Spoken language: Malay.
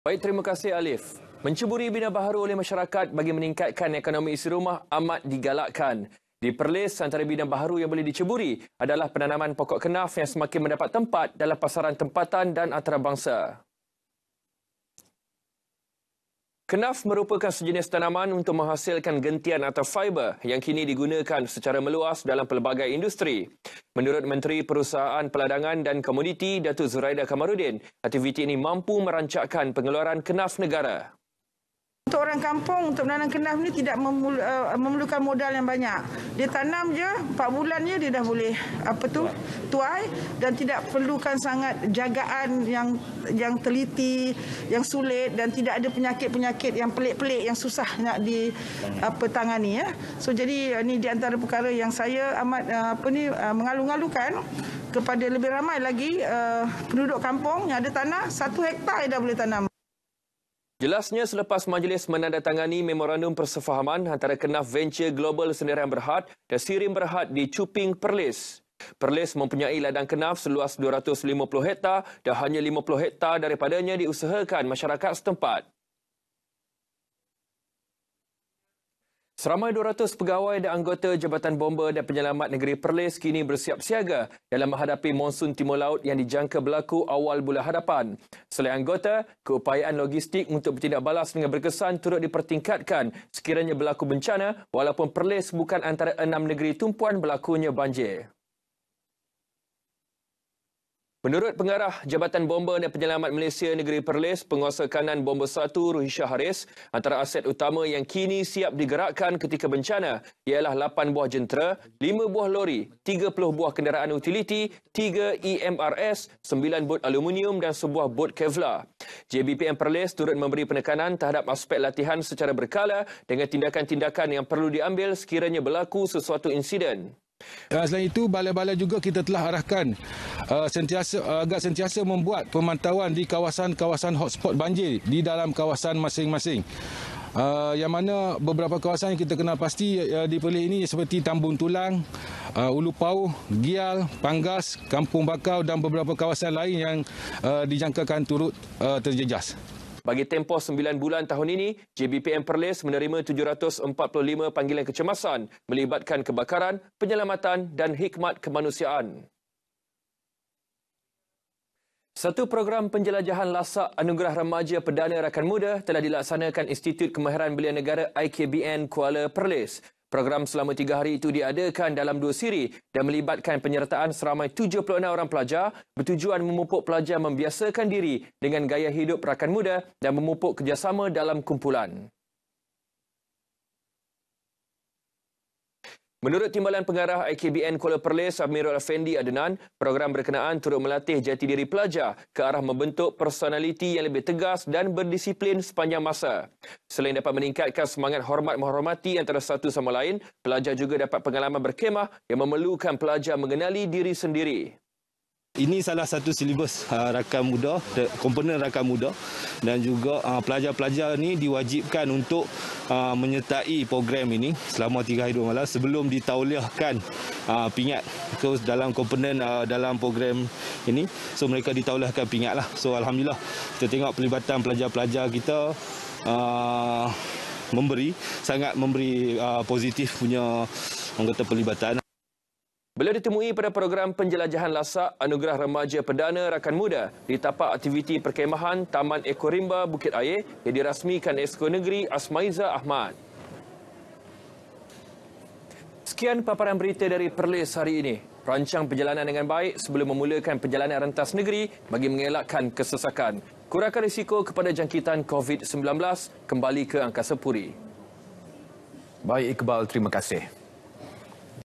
Baik, terima kasih Alif. Mencuburi bina baharu oleh masyarakat bagi meningkatkan ekonomi isi rumah amat digalakkan. Di Perlis, antara bina baharu yang boleh diceburi adalah penanaman pokok kenaf yang semakin mendapat tempat dalam pasaran tempatan dan antarabangsa. Kenaf merupakan sejenis tanaman untuk menghasilkan gentian atau fiber yang kini digunakan secara meluas dalam pelbagai industri. Menurut Menteri Perusahaan Peladangan dan Komoditi Datuk Zuraida Kamarudin, aktiviti ini mampu merancakkan pengeluaran kenaf negara seorang kampung untuk menanam kenaf ni tidak eh, memerlukan modal yang banyak. Dia tanam je 4 bulan je dia dah boleh apa tu tuai dan tidak perlukan sangat jagaan yang yang teliti, yang sulit dan tidak ada penyakit-penyakit yang pelik-pelik yang susah nak di hmm. apa tangani ya. So jadi ini eh, di antara perkara yang saya amat eh, apa ni mengalu-alukan kepada lebih ramai lagi penduduk kampung yang ada tanah satu hektar dah boleh tanam. Jelasnya selepas majlis menandatangani memorandum persefahaman antara Kenaf Venture Global Sendirian Berhad dan Sirim Berhad di Cuping Perlis. Perlis mempunyai ladang kenaf seluas 250 hektar dan hanya 50 hektar daripadanya diusahakan masyarakat setempat. Seramai 200 pegawai dan anggota Jabatan Bomba dan Penyelamat Negeri Perlis kini bersiap siaga dalam menghadapi monsun timur laut yang dijangka berlaku awal bulan hadapan. Selain anggota, keupayaan logistik untuk bertindak balas dengan berkesan turut dipertingkatkan sekiranya berlaku bencana walaupun Perlis bukan antara enam negeri tumpuan berlakunya banjir. Menurut pengarah Jabatan Bomber dan Penyelamat Malaysia Negeri Perlis, penguasa kanan Bomber 1 Ruhisha Haris, antara aset utama yang kini siap digerakkan ketika bencana ialah 8 buah jentera, 5 buah lori, 30 buah kenderaan utiliti, 3 EMRS, 9 bot aluminium dan sebuah bot Kevlar. JBPM Perlis turut memberi penekanan terhadap aspek latihan secara berkala dengan tindakan-tindakan yang perlu diambil sekiranya berlaku sesuatu insiden. Eh, selain itu, balai-balai juga kita telah arahkan uh, sentiasa, uh, agar sentiasa membuat pemantauan di kawasan-kawasan hotspot banjir di dalam kawasan masing-masing. Uh, yang mana beberapa kawasan yang kita kenal pasti uh, di Perlis ini seperti Tambun Tulang, uh, Ulu Pau, Gial, Panggas, Kampung Bakau dan beberapa kawasan lain yang uh, dijangkakan turut uh, terjejas. Bagi tempoh 9 bulan tahun ini, JBPM Perlis menerima 745 panggilan kecemasan melibatkan kebakaran, penyelamatan dan hikmat kemanusiaan. Satu program penjelajahan lasak anugerah remaja Perdana Rakan Muda telah dilaksanakan Institut Kemahiran Belia Negara IKBN Kuala Perlis. Program selama tiga hari itu diadakan dalam dua siri dan melibatkan penyertaan seramai 76 orang pelajar bertujuan memupuk pelajar membiasakan diri dengan gaya hidup rakan muda dan memupuk kerjasama dalam kumpulan. Menurut Timbalan Pengarah IKBN Kuala Perlis, Amirul Effendi Adenan, program berkenaan turut melatih jati diri pelajar ke arah membentuk personaliti yang lebih tegas dan berdisiplin sepanjang masa. Selain dapat meningkatkan semangat hormat-menghormati antara satu sama lain, pelajar juga dapat pengalaman berkemah yang memerlukan pelajar mengenali diri sendiri. Ini salah satu silibus uh, rakan muda, komponen rakan muda dan juga ah, pelajar-pelajar uh, ini diwajibkan untuk uh, menyertai program ini selama 3 hari 2 malam sebelum ditauliahkan uh, pingat ke so, dalam komponen uh, dalam program ini. So mereka ditauliahkan pingat lah. So Alhamdulillah kita tengok pelibatan pelajar-pelajar kita uh, memberi, sangat memberi uh, positif punya orang kata pelibatan Beliau ditemui pada program penjelajahan lasak Anugerah Remaja Perdana Rakan Muda di tapak aktiviti perkemahan Taman Eko Rimba Bukit Air yang dirasmikan Esko Negeri Asmaiza Ahmad. Sekian paparan berita dari Perlis hari ini. Rancang perjalanan dengan baik sebelum memulakan perjalanan rentas negeri bagi mengelakkan kesesakan. Kurangkan risiko kepada jangkitan COVID-19 kembali ke angkasa puri. Baik Iqbal, terima kasih.